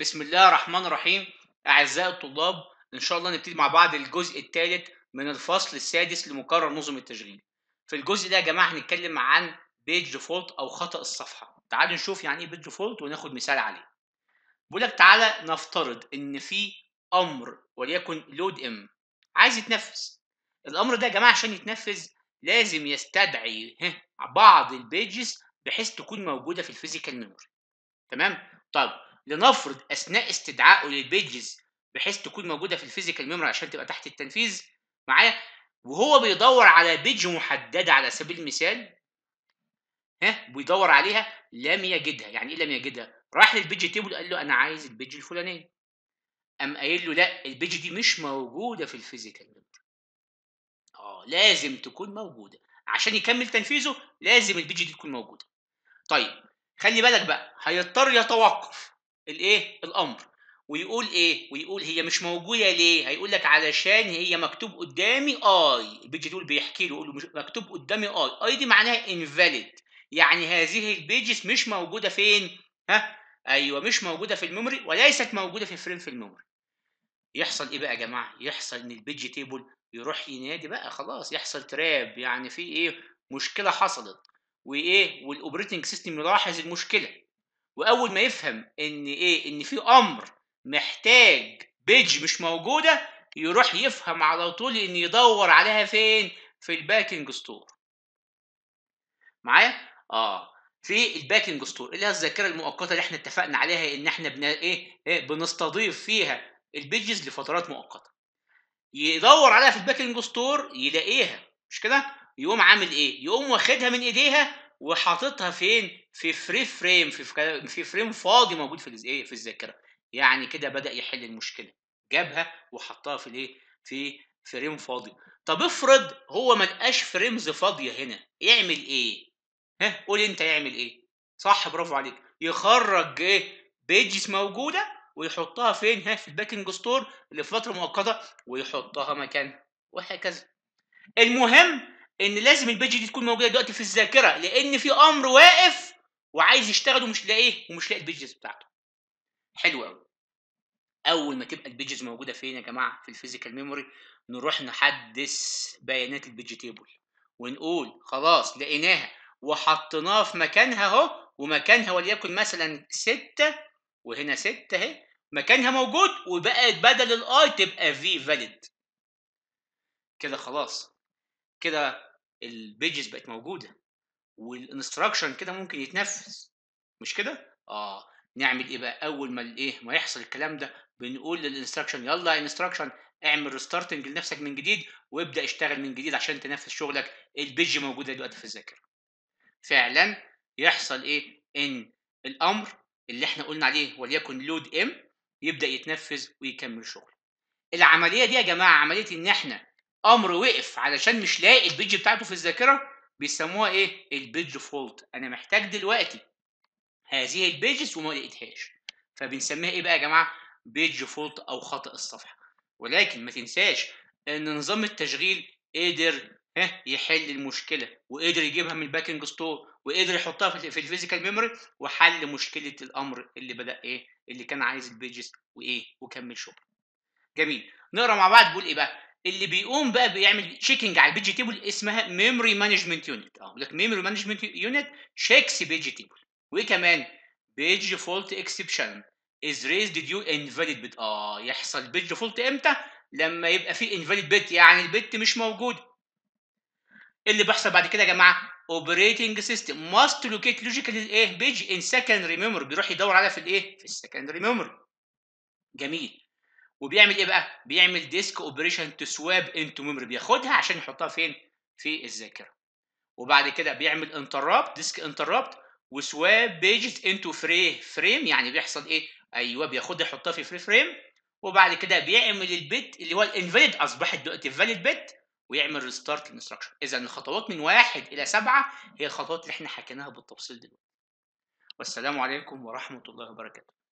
بسم الله الرحمن الرحيم أعزائي الطلاب إن شاء الله نبتدي مع بعض الجزء الثالث من الفصل السادس لمقرر نظم التشغيل في الجزء ده يا جماعة هنتكلم عن بيج ديفولت أو خطأ الصفحة تعالوا نشوف يعني إيه بيج ديفولت وناخد مثال عليه بيقول لك تعالى نفترض إن في أمر وليكن لود إم عايز يتنفذ الأمر ده يا جماعة عشان يتنفذ لازم يستدعي بعض البيجز بحيث تكون موجودة في الفيزيكال ميموري تمام؟ طيب لنفرض اثناء استدعائه للبيجز بحيث تكون موجوده في الفيزيكال ميموري عشان تبقى تحت التنفيذ معايا وهو بيدور على بيج محدده على سبيل المثال ها بيدور عليها لم يجدها يعني ايه لم يجدها راح للبيج تيبل قال له انا عايز البيج الفلانيه قام قايل له لا البيج دي مش موجوده في الفيزيكال ميموري اه لازم تكون موجوده عشان يكمل تنفيذه لازم البيج دي تكون موجوده طيب خلي بالك بقى هيضطر يتوقف الايه الامر ويقول ايه ويقول هي مش موجوده ليه هيقول لك علشان هي مكتوب قدامي اي البيج دول بيحكي له يقول له مكتوب قدامي اي اي دي معناها انفاليد يعني هذه البيجز مش موجوده فين ها ايوه مش موجوده في الميموري وليست موجوده في فريم في الميموري يحصل ايه بقى يا جماعه يحصل ان البيج تيبل يروح ينادي بقى خلاص يحصل تراب يعني في ايه مشكله حصلت وايه والاوبريتنج سيستم يلاحظ المشكله واول ما يفهم ان ايه ان في امر محتاج بيج مش موجوده يروح يفهم على طول ان يدور عليها فين في الباكنج ستور معايا اه في الباكنج ستور اللي هي الذاكره المؤقته اللي احنا اتفقنا عليها ان احنا بن ايه, إيه بنستضيف فيها البيجز لفترات مؤقته يدور عليها في الباكنج ستور يلاقيها مش كده يقوم عامل ايه يقوم واخدها من ايديها وحاططها فين في فري فريم في في فريم فاضي موجود في الايه في الذاكره يعني كده بدا يحل المشكله جابها وحطها في الايه في فريم فاضي طب افرض هو ما لقاش فريمز فاضيه هنا يعمل ايه ها قول انت يعمل ايه صح برافو عليك يخرج ايه بيجز موجوده ويحطها فين ها في الباكنج ستور لفتره مؤقته ويحطها مكانها وهكذا المهم ان لازم البيج دي تكون موجوده دلوقتي في الذاكره لان في امر واقف وعايز يشتغل ومش لاقيه ومش لاقي البيجز بتاعته حلو قوي اول ما تبقى البيجز موجوده فين يا جماعه في الفيزيكال ميموري نروح نحدث بيانات البيج تيبل ونقول خلاص لقيناها وحطيناها في مكانها اهو ومكانها وليكن مثلا ستة وهنا ستة اهي مكانها موجود وبقت بدل الاي تبقى في فاليد كده خلاص كده البيجز بقت موجوده والانستراكشن كده ممكن يتنفذ مش كده اه نعمل ايه بقى اول ما الايه ما يحصل الكلام ده بنقول للانستراكشن يلا انستراكشن اعمل ريستارتنج لنفسك من جديد وابدا اشتغل من جديد عشان تنفذ شغلك البيج موجوده دلوقتي في الذاكره فعلا يحصل ايه ان الامر اللي احنا قلنا عليه وليكن لود ام يبدا يتنفذ ويكمل شغل العمليه دي يا جماعه عمليه ان احنا امر وقف علشان مش لاقي البيج بتاعته في الذاكره بيسموها ايه البيج فولت انا محتاج دلوقتي هذه البيجز وما لقيتهاش فبنسميها ايه بقى يا جماعه بيج فولت او خطا الصفحه ولكن ما تنساش ان نظام التشغيل قدر ها يحل المشكله وقدر يجيبها من الباكنج ستور وقدر يحطها في الفيزيكال ميموري وحل مشكله الامر اللي بدا ايه اللي كان عايز البيجز وايه وكمل شغل جميل نقرا مع بعض بيقول ايه بقى اللي بيقوم بقى بيعمل تشيكنج على البيج تيبل اسمها ميموري مانجمنت يونت اه لك ميموري مانجمنت يونت شيكس بيج تيبل وكمان بيج فولت اكسبشن از ريزد ديو انفاليد بت اه يحصل بيج فولت امتى لما يبقى في انفاليد بت يعني البت مش موجود اللي بيحصل بعد كده يا جماعه اوبريتنج سيستم ماست لوكيت لوجيكال ايه بيج ان سكندري ميموري بيروح يدور عليها في الايه في السكندري ميموري جميل وبيعمل ايه بقى؟ بيعمل ديسك اوبريشن تو سواب انتو ميموري بياخدها عشان يحطها فين؟ في الذاكره. وبعد كده بيعمل انترابت ديسك انترابت وسواب بيجز انتو فري فريم يعني بيحصل ايه؟ ايوه بياخدها يحطها في فري فريم وبعد كده بيعمل البيت اللي هو الانفاليد اصبحت دلوقتي فاليد بت ويعمل ريستارت الانستراكشن اذا الخطوات من واحد الى سبعه هي الخطوات اللي احنا حكيناها بالتفصيل دلوقتي والسلام عليكم ورحمه الله وبركاته